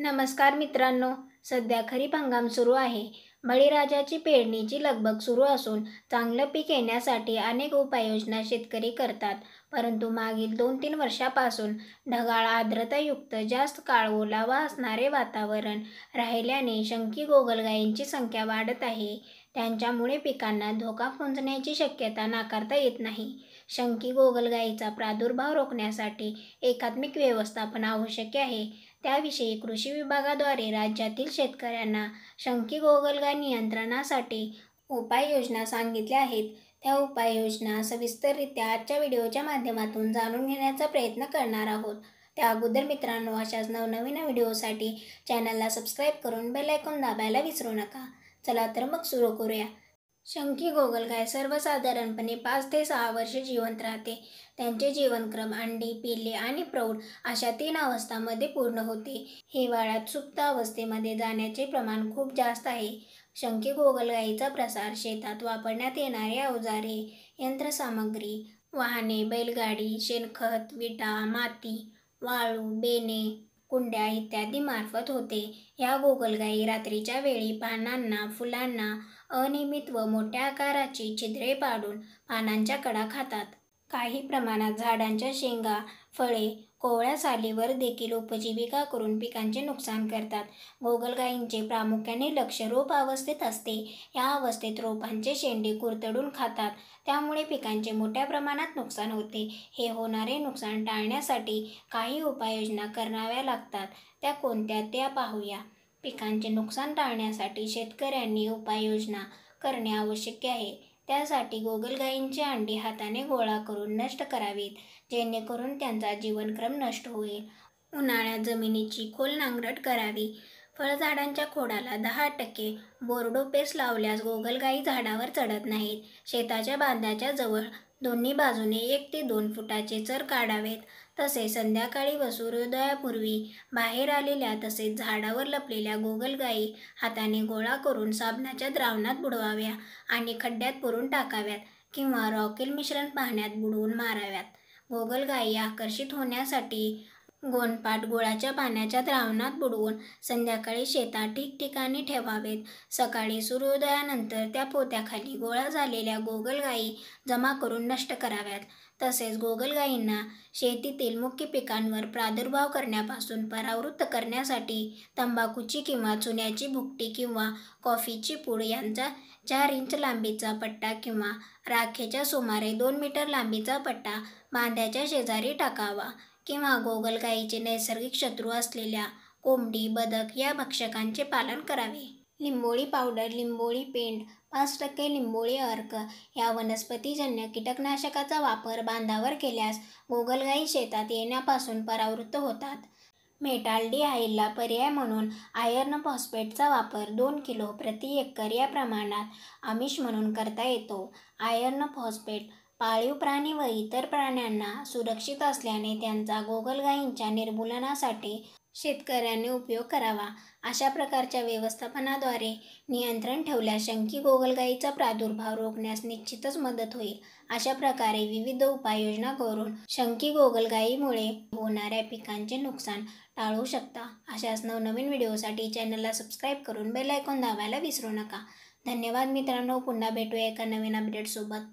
नमस्कार मित्रांनो सध्या खरीप हंगाम सुरू आहे बळीराजाची पेरणीची लगबग सुरू असून चांगलं पीक येण्यासाठी अनेक उपाययोजना शेतकरी करतात परंतु मागील दोन तीन वर्षापासून ढगाळ आर्द्रतायुक्त जास्त काळ ओलावा असणारे वातावरण राहिल्याने शंकी गोगलगायींची संख्या वाढत आहे त्यांच्यामुळे पिकांना धोका फुंजण्याची शक्यता नाकारता येत नाही शंकी गोगलगायीचा प्रादुर्भाव रोखण्यासाठी एकात्मिक व्यवस्थापन आवश्यक आहे त्याविषयी कृषी विभागाद्वारे राज्यातील शेतकऱ्यांना शंकी गोगलगा नियंत्रणासाठी उपाययोजना सांगितल्या आहेत त्या उपाययोजना सविस्तररित्या आजच्या व्हिडिओच्या माध्यमातून जाणून घेण्याचा प्रयत्न करणार आहोत त्या अगोदर मित्रांनो अशाच नवनवीन व्हिडिओसाठी चॅनलला सबस्क्राईब करून बेल आयकॉन दाबायला विसरू नका चला तर मग सुरू करूया शंकी गोगलगाय सर्वसाधारणपणे पाच ते सहा वर्षे जिवंत राहते त्यांचे जीवनक्रम अंडी पिल्ले आणि प्रौढ अशा तीन अवस्थांमध्ये पूर्ण होते हिवाळ्यात सुप्त अवस्थेमध्ये जाण्याचे प्रमाण खूप जास्त आहे शंकी गोगलगायीचा प्रसार शेतात वापरण्यात येणारे अवजारे यंत्रसामग्री वाहने बैलगाडी शेणखत विटा माती वाळू बेणे कुंड्या इत्यादी मार्फत होते या गोगलगायी रात्रीच्या वेळी पानांना फुलांना अनियमित व मोठ्या आकाराची छिद्रे पाडून पानांच्या कडा खातात काही प्रमाणात झाडांच्या शेंगा फळे कोवळ्या सालीवर देखील उपजीविका करून पिकांचे नुकसान करतात गोगलगायींचे प्रामुख्याने लक्ष रोप अवस्थेत असते या अवस्थेत रोपांचे शेंडे कुरतडून खातात त्यामुळे पिकांचे मोठ्या प्रमाणात नुकसान होते हे होणारे नुकसान टाळण्यासाठी काही उपाययोजना कराव्या लागतात त्या कोणत्या त्या पाहूया पिकांचे नुकसान टाळण्यासाठी शेतकऱ्यांनी उपाययोजना करणे आवश्यक आहे त्यासाठी गोगलगाईंची अंडी हाताने गोळा करून नष्ट करावीत जेणेकरून त्यांचा जीवनक्रम नष्ट होईल उन्हाळ्यात जमिनीची खोल नांगरट करावी फळझाडांच्या खोडाला दहा टक्के बोर्डो पेस्ट लावल्यास गोगलगाई झाडावर चढत नाहीत शेताच्या बांधाच्या जवळ दोन्ही बाजूने एक ते दोन फुटाचे चर काढावेत तसेच संध्याकाळी व सूर्योदयापूर्वी बाहेर आलेल्या तसेच झाडावर लपलेल्या गोगलगाई हाताने गोळा करून साबणाच्या द्रावणात बुडवाव्या आणि खड्ड्यात पुरून टाकाव्यात किंवा रॉकेल मिश्रण पाण्यात बुडवून माराव्यात गोगलगायी आकर्षित होण्यासाठी गोणपाट गोळाच्या पाण्याच्या द्रावणात बुडवून संध्याकाळी शेतात ठिकठिकाणी ठेवावेत सकाळी सूर्योदयानंतर त्या पोत्याखाली गोळा झालेल्या गोगलगाई जमा करून नष्ट कराव्यात तसेच गोगलगाईंना शेतीतील मुख्य पिकांवर प्रादुर्भाव करण्यापासून परावृत्त करण्यासाठी तंबाखूची किंवा चुन्याची भुकटी किंवा कॉफीची पूड यांचा चार इंच लांबीचा पट्टा किंवा राखेच्या सुमारे दोन मीटर लांबीचा पट्टा बांध्याच्या शेजारी टाकावा किंवा गोगलगाईचे नैसर्गिक शत्रू असलेल्या कोंबडी बदक या भक्षकांचे पालन करावे लिंबोळी पावडर लिंबोळी पेंड पाच टक्के लिंबोळी अर्क या वनस्पतीजन्य कीटकनाशकाचा वापर बांधावर केल्यास गोगलगाई शेतात येण्यापासून परावृत्त होतात मेटाल आईला पर्याय म्हणून आयर्न फॉस्फेटचा वापर दोन किलो प्रति एकर या प्रमाणात आमिष म्हणून करता येतो आयर्न फॉस्फेट पाळीव प्राणी व इतर प्राण्यांना सुरक्षित असल्याने त्यांचा गोगलगाईंच्या निर्मूलनासाठी शेतकऱ्यांनी उपयोग करावा अशा प्रकारच्या व्यवस्थापनाद्वारे नियंत्रण ठेवल्यास शंकी गोगलगाईचा प्रादुर्भाव रोखण्यास निश्चितच मदत होईल अशा प्रकारे विविध उपाययोजना करून शंकी गोगलगाईमुळे होणाऱ्या पिकांचे नुकसान टाळू शकता अशाच नवनवीन व्हिडिओसाठी चॅनलला सबस्क्राईब करून बेल आयकॉन दाबायला विसरू नका धन्यवाद मित्रांनो पुन्हा भेटूया एका नवीन अपडेटसोबत